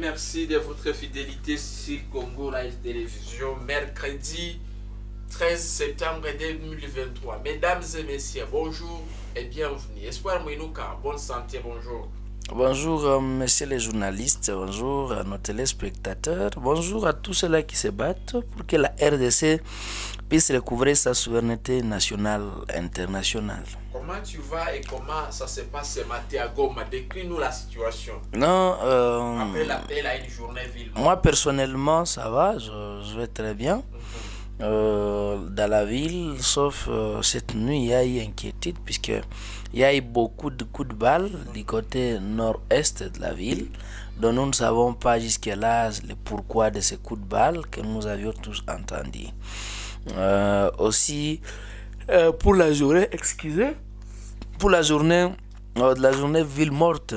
merci de votre fidélité sur Congo Live Télévision, mercredi 13 septembre 2023. Mesdames et messieurs, bonjour et bienvenue. Espoir Mouinouka, bonne santé, bonjour. Bonjour, euh, messieurs les journalistes, bonjour à nos téléspectateurs, bonjour à tous ceux-là qui se battent pour que la RDC puisse recouvrer sa souveraineté nationale internationale. Comment tu vas et comment ça se passe ce matin à Goma Décris-nous la situation. Non. Euh, Après l'appel à une journée ville. Moi, personnellement, ça va, je, vais très bien. Mhm. Euh, dans la ville, sauf euh, cette nuit, il y a eu inquiétude puisque il y a eu beaucoup de coups de balle du côté nord-est de la ville. Donc nous ne savons pas jusqu'à là le pourquoi de ces coups de balle que nous avions tous entendus. Euh, aussi, euh, pour la journée, excusez, pour la journée, euh, de la journée ville morte.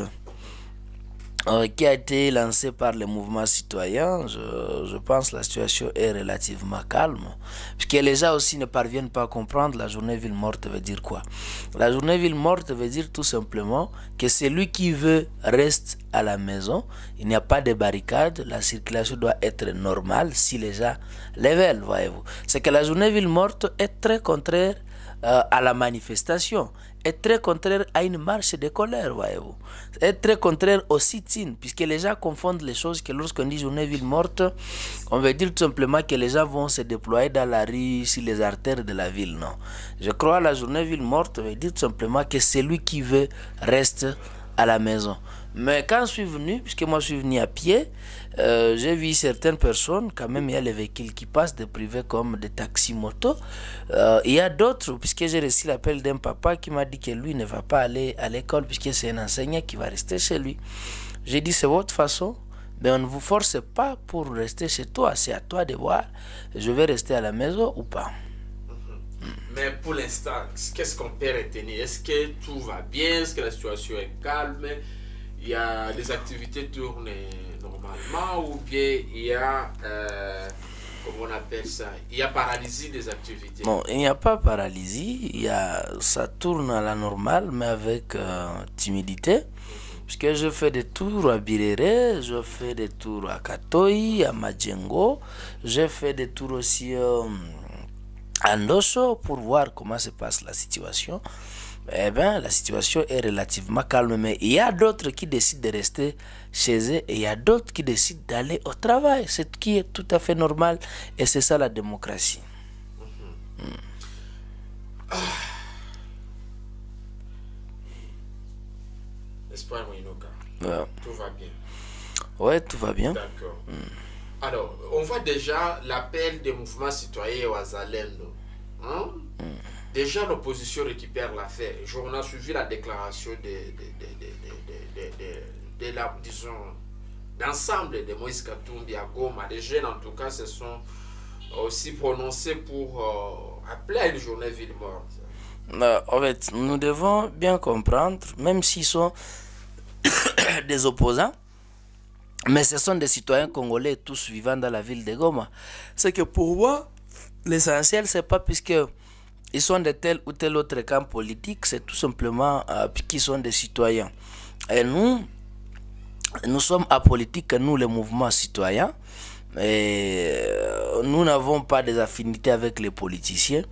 Euh, qui a été lancé par le mouvement citoyen, je, pense la situation est relativement calme. Puisque les gens aussi ne parviennent pas à comprendre la journée ville morte veut dire quoi. La journée ville morte veut dire tout simplement que celui qui veut reste à la maison. Il n'y a pas de barricades. La circulation doit être normale si les gens l'évèlent, voyez-vous. C'est que la journée ville morte est très contraire euh, à la manifestation est très contraire à une marche de colère, voyez-vous. Est très contraire au sit-in, puisque les gens confondent les choses que lorsqu'on dit journée ville morte, on veut dire tout simplement que les gens vont se déployer dans la rue, sur les artères de la ville, non. Je crois que la journée ville morte veut dire tout simplement que celui qui veut reste à la maison. Mais quand je suis venu, puisque moi je suis venu à pied, euh, j'ai vu certaines personnes, quand même il y a les véhicules qui passent, des privés comme des taxis motos. Euh, il y a d'autres, puisque j'ai reçu l'appel d'un papa qui m'a dit que lui ne va pas aller à l'école, puisque c'est un enseignant qui va rester chez lui. J'ai dit, c'est votre façon, mais on ne vous force pas pour rester chez toi, c'est à toi de voir, je vais rester à la maison ou pas. Mm-hmm. Mais pour l'instant, qu'est-ce qu'on peut retenir Est-ce que tout va bien Est-ce que la situation est calme il y a des activités tournent normalement ou bien il y a, euh, on appelle ça, il y a paralysie des activités Non, il n'y a pas paralysie, il y a, ça tourne à la normale mais avec euh, timidité. Mhm. Parce que je fais des tours à Birere, je fais des tours à Katoï, à Majengo, je fais des tours aussi euh, à Ndosso pour voir comment se passe la situation eh ben, la situation est relativement calme. Mais il y a d'autres qui décident de rester chez eux et il y a d'autres qui décident d'aller au travail, ce qui est tout à fait normal. Et c'est ça la démocratie. Mm. Ah. Ouais. Tout va bien. Oui, tout va bien. D'accord. Mm. Alors, on voit déjà l'appel des mouvements citoyens au Azalendo. Hein? Mm. Déjà, l'opposition récupère l'affaire. On a suivi la déclaration de, de, de, la, d'ensemble de Moïse Katumbi à Goma. Les jeunes, en tout cas, se sont aussi prononcés pour euh, appeler une journée ville morte. Euh, en fait, nous devons bien comprendre, même s'ils sont des opposants, mais ce sont des citoyens congolais tous vivant dans la ville de Goma. C'est que pour moi, l'essentiel, c'est pas puisque ils sont de tel ou tel autre camp politique, c'est tout simplement euh, qu'ils sont des citoyens. Et nous, nous sommes apolitiques, nous, les mouvements citoyens. Et euh, nous n'avons pas des affinités avec les politiciens.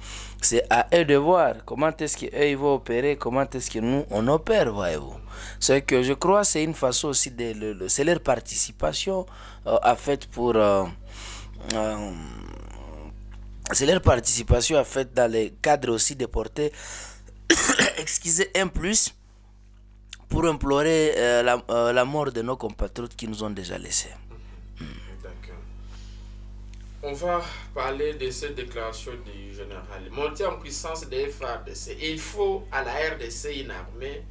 C'est à eux de voir comment est-ce qu'ils vont opérer, comment est-ce que nous on opère, voyez-vous. Ce que je crois, c'est une façon aussi de. c'est leur participation à euh, fait pour. C'est leur participation en fait dans les cadres aussi de porter, excusez, un plus pour implorer euh, euh, la, mort de nos compatriotes qui nous ont déjà laissés. D'accord. On va parler de cette déclaration du général. Monter en puissance des FARDC. Il faut à la RDC une armée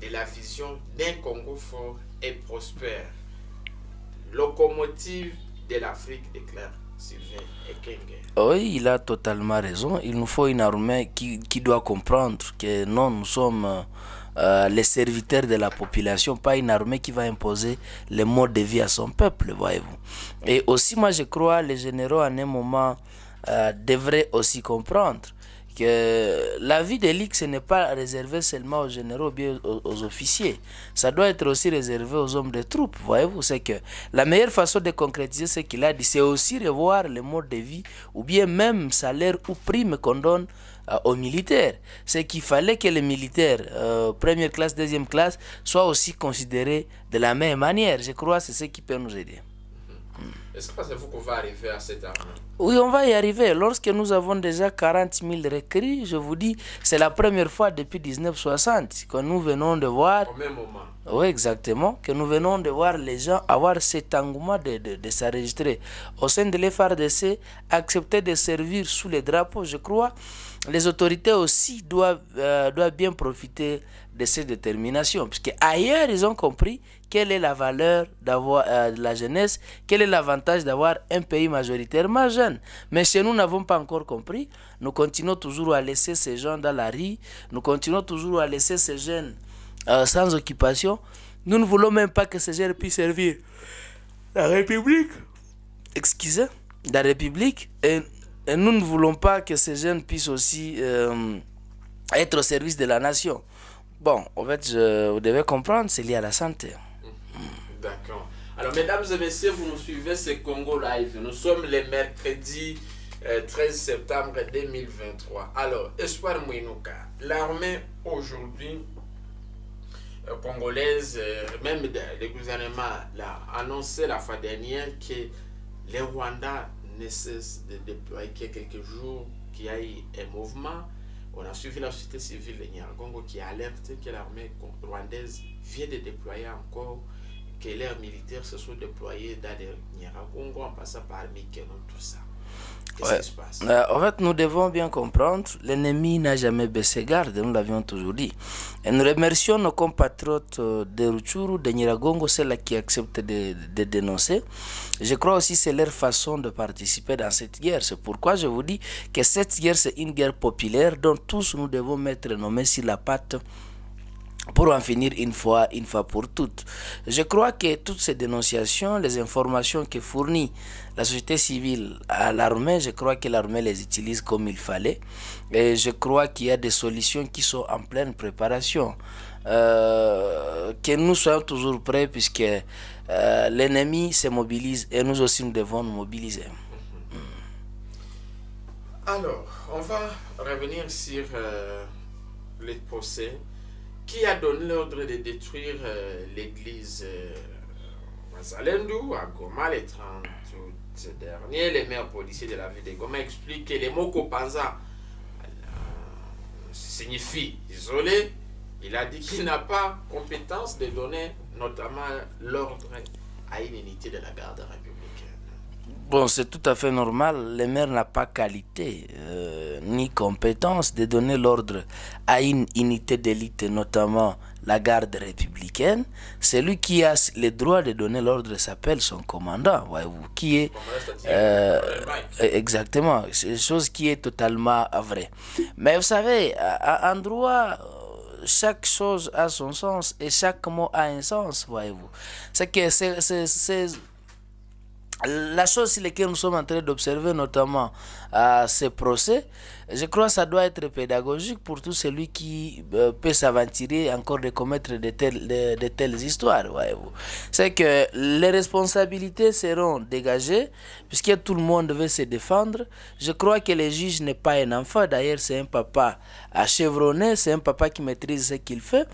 de la vision d'un Congo fort et prospère. Locomotive de l'Afrique, déclare oui, il a totalement raison. Il nous faut une armée qui, doit comprendre que non, nous sommes euh, les serviteurs de la population, pas une armée qui va imposer les mode de vie à son peuple, voyez-vous. Et aussi, moi, je crois, les généraux, à un moment, euh, devraient aussi comprendre que la vie des ce n'est pas réservé seulement aux généraux ou bien aux, officiers. Ça doit être aussi réservé aux hommes de troupes, voyez-vous. C'est que la meilleure façon de concrétiser ce qu'il a dit, c'est aussi revoir le mode de vie ou bien même salaire ou prime qu'on donne euh, aux militaires. C'est qu'il fallait que les militaires, euh, première classe, deuxième classe, soient aussi considérés de la même manière. Je crois que c'est ce qui peut nous aider. Est-ce que pensez-vous qu'on va arriver à cet argent Oui, on va y arriver. Lorsque nous avons déjà 40 000 recrues, je vous dis, c'est la première fois depuis 1960 que nous venons de voir... Au même moment. Oui, exactement. Que nous venons de voir les gens avoir cet engouement de, de, de s'enregistrer. Au sein de l'FRDC, accepter de servir sous les drapeaux, je crois les autorités aussi euh, doivent, bien profiter de ces déterminations, puisque ailleurs, ils ont compris quelle est la valeur d'avoir euh, la jeunesse, quel est l'avantage d'avoir un pays majoritairement jeune. Mais chez nous, nous n'avons pas encore compris. Nous continuons toujours à laisser ces gens dans la rue, nous continuons toujours à laisser ces jeunes euh, sans occupation. Nous ne voulons même pas que ces jeunes puissent servir la République. Excusez, la République. Et et nous ne voulons pas que ces jeunes puissent aussi euh, être au service de la nation. Bon, en fait, vous devez comprendre, c'est lié à la santé. Mmh. D'accord. Alors, mesdames et messieurs, vous nous suivez, c'est Congo Live. Nous sommes le mercredi 13 euh, septembre 2023. Alors, Espoir Mouinouka, l'armée aujourd'hui euh, congolaise, même le gouvernement, a annoncé la fois dernière que les Rwandais cesse de déployer quelques jours qu'il y ait un mouvement. On a suivi la société civile de Congo qui a alerté que l'armée rwandaise vient de déployer encore, que leurs militaire se soit déployé dans les Congo en passant par Mikeno, tout ça. Ouais. Euh, en fait, nous devons bien comprendre, l'ennemi n'a jamais baissé garde, nous l'avions toujours dit. Et nous remercions nos compatriotes euh, de Ruchuru, de Niragongo, celles qui acceptent de, de, dénoncer. Je crois aussi que c'est leur façon de participer dans cette guerre. C'est pourquoi je vous dis que cette guerre, c'est une guerre populaire dont tous nous devons mettre nos mains sur la patte pour en finir une fois, une fois pour toutes. Je crois que toutes ces dénonciations, les informations que fournit la société civile à l'armée, je crois que l'armée les utilise comme il fallait. Et je crois qu'il y a des solutions qui sont en pleine préparation. Euh, que nous soyons toujours prêts puisque euh, l'ennemi se mobilise et nous aussi nous devons nous mobiliser. Alors, on va revenir sur euh, les procès qui a donné l'ordre de détruire euh, l'église euh, à Goma le 30 août dernier. Les maires policiers de la ville de Goma expliquent que les mots Kopanza euh, signifie isolé. Il a dit qu'il n'a pas compétence de donner notamment l'ordre à une unité de la garde républicaine. Bon, c'est tout à fait normal. Le maire n'a pas qualité euh, ni compétence de donner l'ordre à une unité d'élite, notamment la garde républicaine. Celui qui a le droit de donner l'ordre s'appelle son commandant, voyez-vous, qui est... Euh, exactement, c'est chose qui est totalement vraie. Mais vous savez, un droit chaque chose a son sens et chaque mot a un sens, voyez-vous. C'est que c'est... La chose sur laquelle nous sommes en train d'observer notamment à ce procès. Je crois que ça doit être pédagogique pour tout celui qui euh, peut s'aventurer encore de commettre de telles, histoires. vous C'est que les responsabilités seront dégagées puisque tout le monde veut se défendre. Je crois que le juge n'est pas un enfant. D'ailleurs, c'est un papa chevronné. C'est un papa qui maîtrise ce qu'il fait.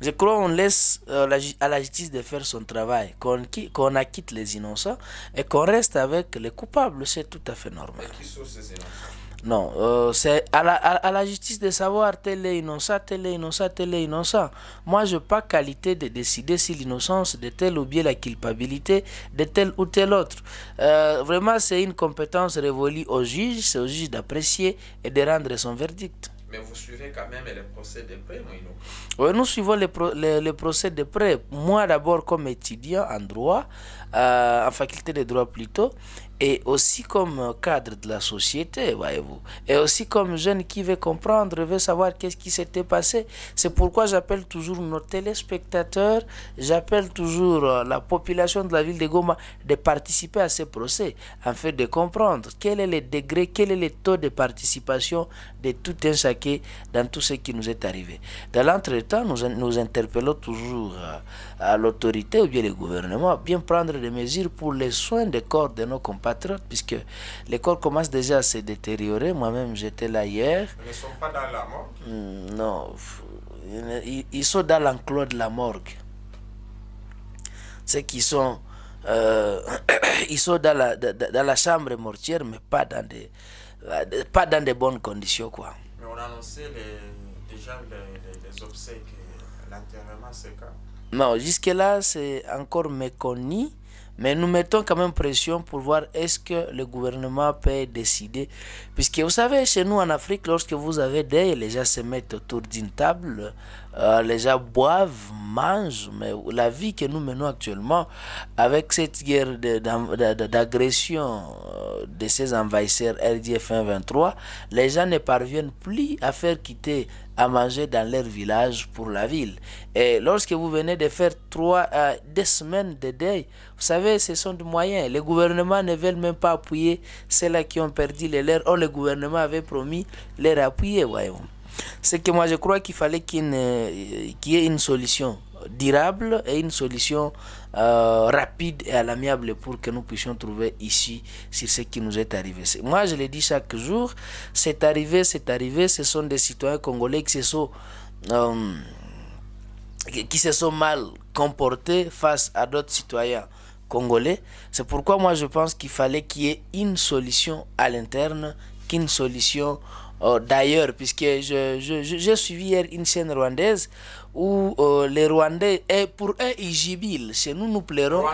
Je crois qu'on laisse euh, à la justice de faire son travail, qu'on acquitte les innocents et qu'on reste avec les coupables. C'est tout à fait normal non, euh, c'est à la, à, la, justice de savoir tel est innocent, tel est innocent, tel est innocent. Moi, je n'ai pas qualité de décider si l'innocence de tel ou bien la culpabilité de tel ou tel autre. Euh, vraiment, c'est une compétence révolue au juge, c'est au juge d'apprécier et de rendre son verdict. Mais vous suivez quand même les procès de près, Moïno Oui, nous suivons les, les, procès de près. Moi, d'abord, comme étudiant en droit, euh, en faculté de droit plutôt, et aussi comme cadre de la société, voyez-vous, et aussi comme jeune qui veut comprendre, veut savoir qu'est-ce qui s'était passé. C'est pourquoi j'appelle toujours nos téléspectateurs, j'appelle toujours euh, la population de la ville de Goma de participer à ces procès, en fait de comprendre quel est le degré, quel est le taux de participation de tout un chacun dans tout ce qui nous est arrivé. Dans l'entretemps, nous, nous interpellons toujours euh, à l'autorité ou bien le gouvernement bien prendre des mesures pour les soins des corps de nos compatriotes, puisque les corps commencent déjà à se détériorer. Moi-même, j'étais là hier. Ils ne sont pas dans la morgue hmm, Non, ils sont dans l'enclos de la morgue. Ceux qui sont, euh, ils sont dans la, dans la chambre mortière, mais pas dans des, euh, pas dans des bonnes conditions. Quoi. Mais on a annoncé déjà les, les obsèques, l'enterrement, c'est quand non, jusque-là, c'est encore méconnu. Mais nous mettons quand même pression pour voir est-ce que le gouvernement peut décider. Puisque vous savez, chez nous en Afrique, lorsque vous avez des, les gens se mettent autour d'une table euh, les gens boivent, mangent, mais la vie que nous menons actuellement, avec cette guerre d'agression euh, de, ces envahisseurs RDF 1-23, les gens ne parviennent plus à faire quitter à manger dans leur village pour la ville. Et lorsque vous venez de faire trois, à deux semaines de deuil, vous savez, ce sont des moyens. Les gouvernements ne veulent même pas appuyer ceux-là qui ont perdu les leurs. le gouvernement avait promis les appuyer, voyons c'est que moi je crois qu'il fallait qu'il y ait une solution durable et une solution euh, rapide et à l'amiable pour que nous puissions trouver ici sur ce qui nous est arrivé. Moi, je le dis chaque jour, c'est arrivé, c'est arrivé, ce sont des citoyens congolais qui se sont, euh, qui se sont mal comportés face à d'autres citoyens congolais. C'est pourquoi moi, je pense qu'il fallait qu'il y ait une solution à l'interne, qu'une solution Oh, d'ailleurs, puisque j'ai je, je, suivi hier une chaîne rwandaise où euh, les Rwandais, et pour eux, ils jubilent. Chez nous, nous plairons.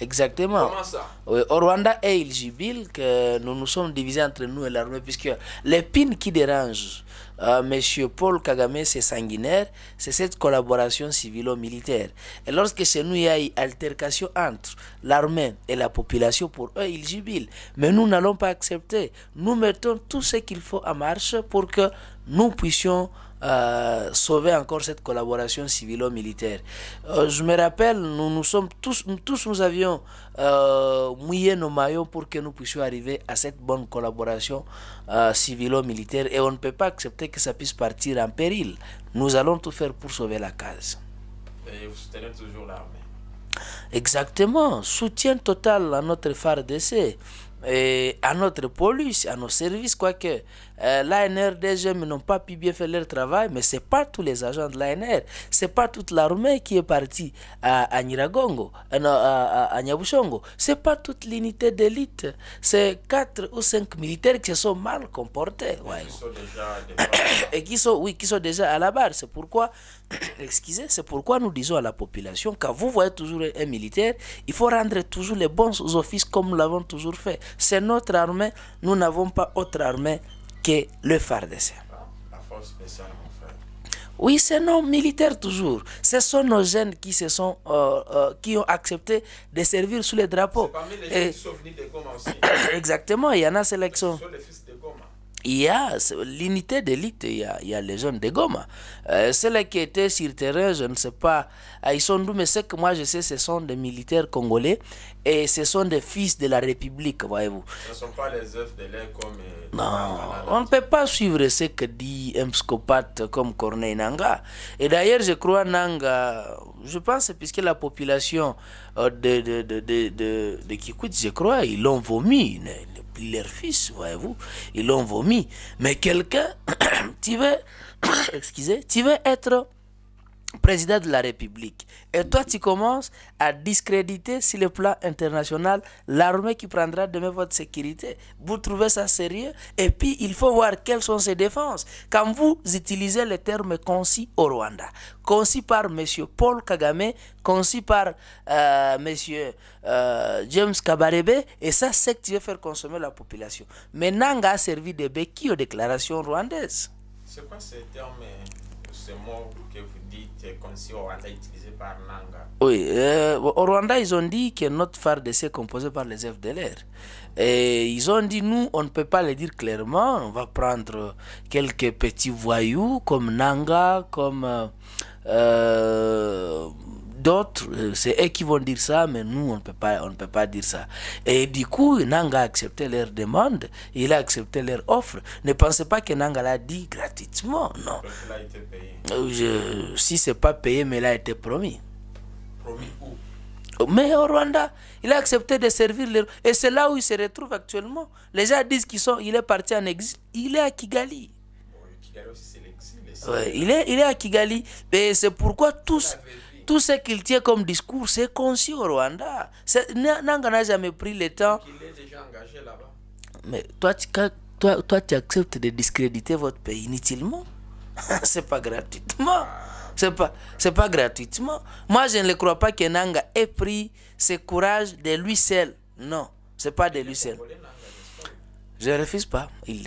Exactement. Comment ça Au Rwanda, et ils jubilent que nous nous sommes divisés entre nous et l'armée, puisque l'épine qui dérangent. Euh, Monsieur Paul Kagame, c'est sanguinaire, c'est cette collaboration civilo-militaire. Et lorsque chez nous, il y a une altercation entre l'armée et la population, pour eux, ils jubilent. Mais nous n'allons pas accepter. Nous mettons tout ce qu'il faut en marche pour que nous puissions euh, sauver encore cette collaboration civilo-militaire. Euh, je me rappelle, nous, nous sommes tous, tous nous avions euh, mouillé nos maillots pour que nous puissions arriver à cette bonne collaboration civilo-militaire et on ne peut pas accepter que ça puisse partir en péril. Nous allons tout faire pour sauver la case. Et vous soutenez toujours l'armée. Exactement, soutien total à notre phare d'essai et à notre police, à nos services, quoique euh, l'ANR, DGM n'ont pas pu bien faire leur travail, mais ce n'est pas tous les agents de l'ANR, ce n'est pas toute l'armée qui est partie à, à euh, à, Nyabushongo, ce n'est pas toute l'unité d'élite, c'est quatre ou cinq militaires qui se sont mal comportés. Et qui sont, oui, qui sont déjà à la barre. C'est pourquoi, excusez, c'est pourquoi nous disons à la population, quand vous voyez toujours un militaire, il faut rendre toujours les bons offices comme nous l'avons toujours fait. C'est notre armée, nous n'avons pas autre armée que le phare ah, La force Oui, c'est nos militaires toujours. Ce sont nos jeunes qui se sont, euh, euh, qui ont accepté de servir sous les drapeaux. parmi les Et... qui sont de Exactement, il y en a sélection qui il y a l'unité d'élite, il, y a les hommes de Goma. Euh, ceux qui étaient sur terrain, je ne sais pas, ah, ils sont d'où, mais ce que moi je sais, ce sont des militaires congolais et ce sont des fils de la République, voyez-vous. Ce ne sont pas les œufs de l'air comme... Euh, non, on ne peut pas suivre ce que dit un psychopathe comme Corneille Nanga. Et d'ailleurs, je crois Nanga, je pense, puisque la population euh, de, de, je crois, ils l'ont vomi, leur fils, voyez-vous, ils l'ont vomi. Mais quelqu'un, tu veux, excusez, tu veux être président de la République. Et toi, tu commences à discréditer sur le plan international l'armée qui prendra demain votre sécurité. Vous trouvez ça sérieux Et puis, il faut voir quelles sont ses défenses. Quand vous utilisez le terme concis au Rwanda, concis par M. Paul Kagame, concis par monsieur M. Euh, James Kabarebe, et ça, c'est que tu veux faire consommer la population. Mais Nanga a servi de béquille aux déclarations rwandaises. C'est pas ces termes, ces mots que vous dites euh, conçu par Nanga Oui, euh, au Rwanda, ils ont dit que notre phare de est composé par les de l'air Et ils ont dit, nous, on ne peut pas le dire clairement, on va prendre quelques petits voyous comme Nanga, comme... Euh, d'autres, euh, c'est eux qui vont dire ça, mais nous, on ne peut pas, on dire ça. Et du coup, Nanga a accepté leur demande, il a accepté leur offre. Ne pensez pas que Nanga l'a dit gratuitement, non. a été euh, si c'est pas payé, mais il a été promis. Promis où mais au Rwanda, il a accepté de servir les... Et c'est là où il se retrouve actuellement. Les gens disent qu'il sont... il est parti en exil. Il est à Kigali. Kigali aussi, il, est, il est à Kigali. Et c'est pourquoi tous tout ce qu'il tient comme discours, c'est conçu au Rwanda. Nanga n'a jamais pris le temps. Il est déjà engagé là-bas. Mais toi, tu, toi, toi, tu acceptes de discréditer votre pays inutilement. c'est pas gratuitement. C'est pas, c'est pas gratuitement. Moi, je ne crois pas que Nanga ait pris ce courage de lui seul. Non, c'est pas de lui seul. Je refuse pas. Il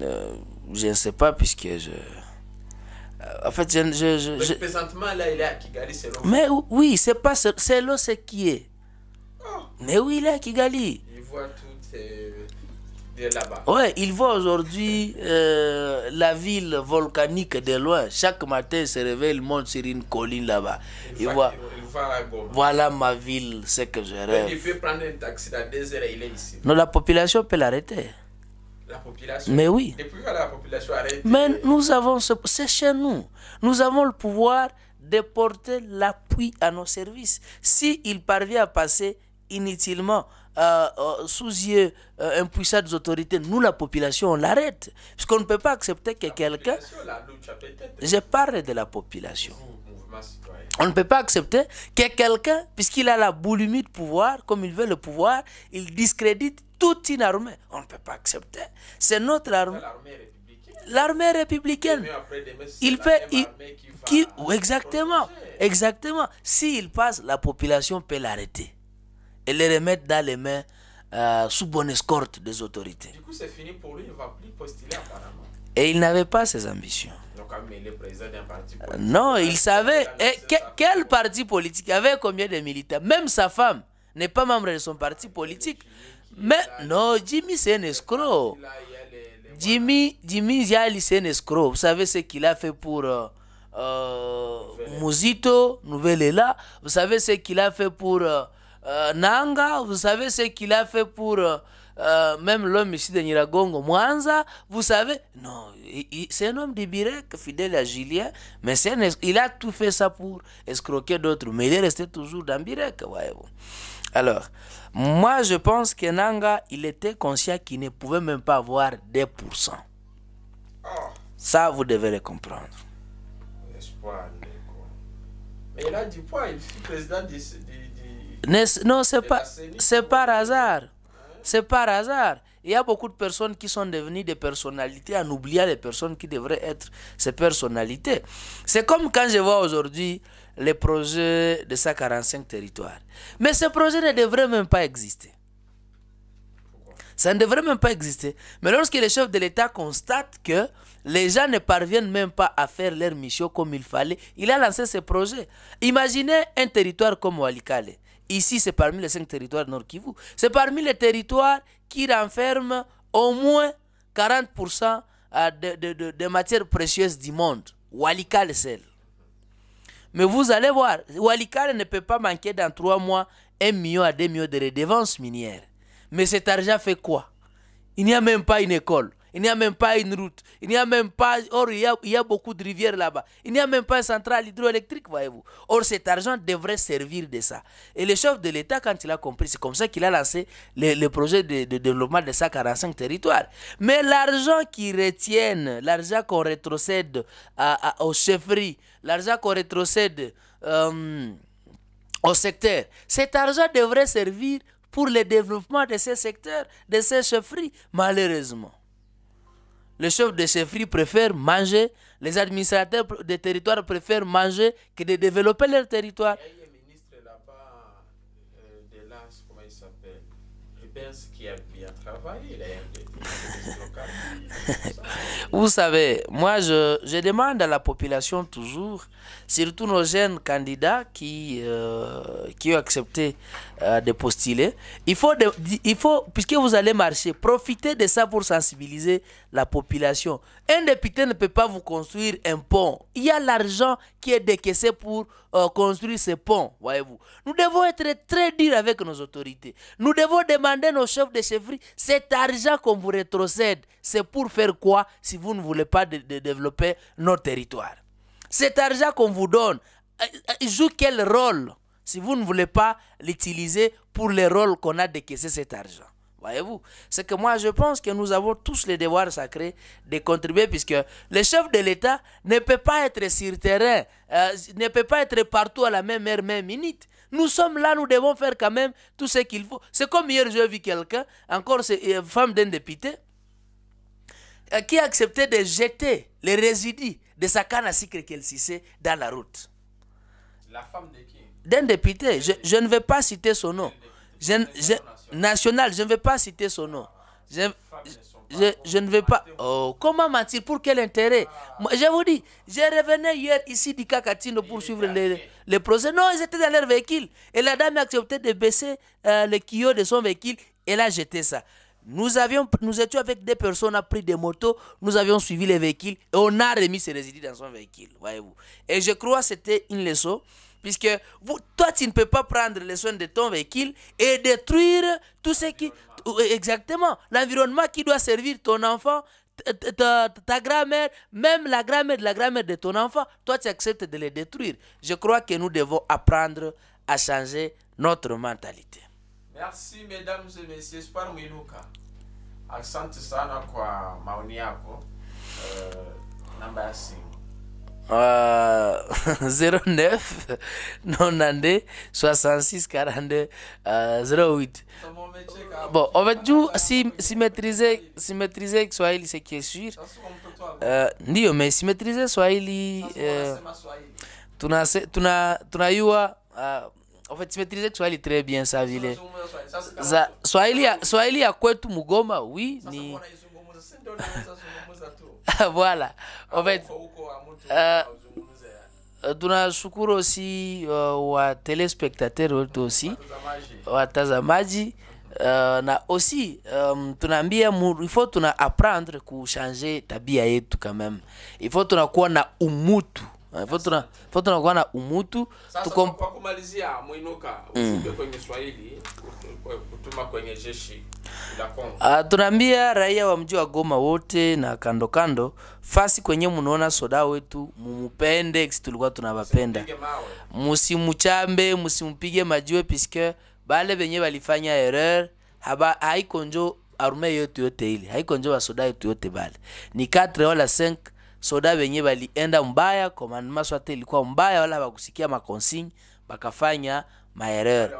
euh, je ne sais pas puisque je en fait, je, Présentement, là, il est à Kigali, c'est l'eau. Mais oui, c'est pas c'est l'eau, c'est qui est. Oh. Mais oui, il est à Kigali. Il voit tout de là-bas. Ouais, il voit aujourd'hui euh, la ville volcanique de loin. Chaque matin, il se réveille, il monte sur une colline là-bas. Il, voit. Il, voilà ma ville, c'est que je rêve. Mais il peut prendre un taxi dans deux heures, il est ici. Non, la population peut l'arrêter. Mais oui. Mais nous avons, c'est chez nous. Nous avons le pouvoir de porter l'appui à nos services. S'il parvient à passer inutilement euh, euh sous yeux euh, impuissants des autorités, nous, la population, on l'arrête. Parce qu'on ne peut pas accepter que quelqu'un... Je parle de la population. Mm. On ne peut pas accepter que quelqu'un, puisqu'il a la boulimie de pouvoir, comme il veut le pouvoir, il discrédite toute une armée. On ne peut pas accepter. C'est notre armée. L'armée républicaine. Il fait. qui ou exactement. Exactement. S'il passe, la population peut l'arrêter et le remettre dans les mains euh, sous bonne escorte des autorités. Et il n'avait pas ses ambitions. Euh, non, il savait. Eh, quel parti politique avait combien de militaires Même sa femme n'est pas membre de son parti politique. Mais non, Jimmy, c'est un escroc. Jimmy, Jimmy Ziali, c'est un escroc. Vous savez ce qu'il a fait pour euh, euh Muzito, Nouvelle Ela. Vous savez ce qu'il a fait pour euh, Nanga. Vous savez ce qu'il a fait pour euh, même l'homme ici de Niragongo, Mwanza, vous savez, non, c'est un homme de Birek, fidèle à Julien, mais il a tout fait ça pour escroquer d'autres, mais il est resté toujours dans Birek, Alors, moi je pense que Nanga, il était conscient qu'il ne pouvait même pas avoir 2%. Ça, vous devez le comprendre. Mais il a du poids, il fut président de... non, c'est pas, c'est par hasard. C'est par hasard. Il y a beaucoup de personnes qui sont devenues des personnalités en oubliant les personnes qui devraient être ces personnalités. C'est comme quand je vois aujourd'hui les projets de 145 territoires. Mais ce projet ne devrait même pas exister. Ça ne devrait même pas exister. Mais lorsque les chefs de l'État constate que les gens ne parviennent même pas à faire leur mission comme il fallait, il a lancé ce projet. Imaginez un territoire comme Walikale. Ici, c'est parmi les cinq territoires Nord Kivu. C'est parmi les territoires qui renferment au moins 40% euh, des de, matières précieuses du monde. Walika le seul. Mais vous allez voir, Walika ne peut pas manquer dans trois mois 1 million à 2 millions de redevances minières. Mais cet argent fait quoi Il n'y a même pas une école. Il n'y a même pas une route. Il n'y a même pas. Or, il y a, beaucoup de rivières là-bas. Il n'y a même pas une centrale hydroélectrique, voyez-vous. Or, cet argent devrait servir de ça. Et le chef de l'État, quand il a compris, c'est comme ça qu'il a lancé le, projet de, de, développement de 145 territoires. Mais l'argent qu'ils retiennent, l'argent qu'on rétrocède aux chefferies, l'argent qu'on rétrocède euh, au secteur, cet argent devrait servir pour le développement de ces secteurs, de ces chefferies, malheureusement. Le chef de chefferie préfèrent manger, les administrateurs des territoires préfèrent manger que de développer leur territoire. bien travaillé, Vous savez, moi, je, demande à la population toujours, surtout nos jeunes candidats qui, euh, qui ont accepté euh, de postuler, il faut, il faut, puisque vous allez marcher, profiter de ça pour sensibiliser la population. Un député ne peut pas vous construire un pont. Il y a l'argent qui est décaissé pour euh, construire ces ponts, voyez-vous. Nous devons être très durs avec nos autorités. Nous devons demander à nos chefs de chefferie, cet argent qu'on vous rétrocède, c'est pour faire quoi si vous ne voulez pas de, développer nos territoires Cet argent qu'on vous donne, euh, euh, il joue quel rôle si vous ne voulez pas l'utiliser pour les rôles qu'on a de décaissé cet argent Voyez-vous C'est que moi, je pense que nous avons tous les devoirs sacrés de contribuer, puisque le chef de l'État ne peut pas être sur terrain, euh, ne peut pas être partout à la même heure, même minute. Nous sommes là, nous devons faire quand même tout ce qu'il faut. C'est comme hier, j'ai vu quelqu'un, encore une euh, femme d'un député, euh, qui qui acceptait de jeter les résidus de sa canne à sucre qu'elle sissait dans la route. La femme de qui D'un député. Je, ne vais pas citer son nom national, je ne vais pas citer son nom. Je, ne vais pas. Oh, comment mentir Pour quel intérêt ah. Je vous dis, je revenais hier ici du cacatine pour suivre les, procès. Non, ils étaient dans leur véhicule. Et la dame a accepté de baisser euh, le kio de son véhicule. et a jeté ça. Nous, avions, nous étions avec des personnes, on a pris des motos, nous avions suivi les véhicules et on a remis ses résidus dans son véhicule, Et je crois c'était une leçon Puisque toi, tu ne peux pas prendre les soins de ton véhicule et détruire tout ce qui... E, exactement. L'environnement qui doit servir ton enfant, ta, ta grand-mère, même la grand-mère de la grand-mère de ton enfant, toi, tu acceptes de les détruire. Je crois que nous devons apprendre à changer notre mentalité. Merci, mesdames et messieurs. sana 09 92 66 42 08. Bon, on va tout si, si maîtriser si maîtriser Swahili c'est qui est sûr. Euh, ndio mais si maîtriser Swahili euh, tuna tuna tunayua à euh, en fait si maîtriser Swahili très bien ça ville soit il ya, a quoi? kwetu Mugoma oui ni voilà. En fait Uh, tunashukuru aussi euh, wa telespectateur wetu osi watazamaji uh, na aussi um, euh, tunaambia ifo tuna apprendre kuchanger tabia yetu quand même ifo tunakuwa na umutu Eh, fo tunakuwa na umutu kumalizia mwinuka mm. kwenye Swahili kutuma kwenye jeshi Uh, tunaambia raia wa mji wa Goma wote na kando kando fasi kwenye munaona soda wetu mumupende, sisi tulikuwa tunawapenda. musimuchambe musimupige majiwe piske bale venye balifanya erreur haba haikonjo arume yote yote ile haikonjo basoda yetu yote bale ni 4 wala soda wenye walienda mbaya, commandement swate ilikuwa mbaya, wala hawakusikia makonsigne bakafanya maerer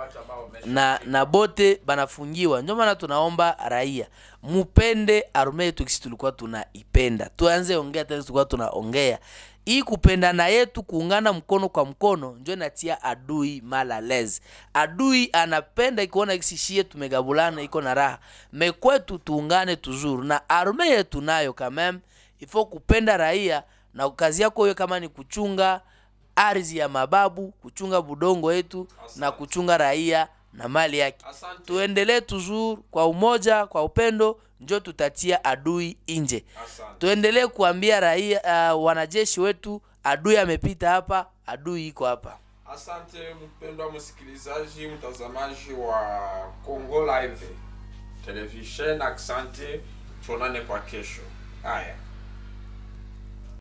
na, na bote banafungiwa. Ndio maana tunaomba raia mupende arme yetu kisi tulikuwa tunaipenda, tuanze ongea tena, tulikuwa tunaongea hii kupenda na yetu, kuungana mkono kwa mkono njo inatia adui malalez. Adui anapenda ikiona kisishie tumegabulana, iko na raha mekwetu, tuungane tuzuru na arme yetu nayo kameme ifo kupenda raia na kazi yako hiyo, kama ni kuchunga ardhi ya mababu, kuchunga budongo yetu na kuchunga raia na mali yake. Tuendelee tuzuru kwa umoja, kwa upendo, njo tutatia adui nje. Tuendelee kuambia raia, uh, wanajeshi wetu, adui amepita hapa, adui iko hapa. Asante mpendwa msikilizaji, mtazamaji wa Congo Live Television. Asante, tuonane kwa kesho. Haya.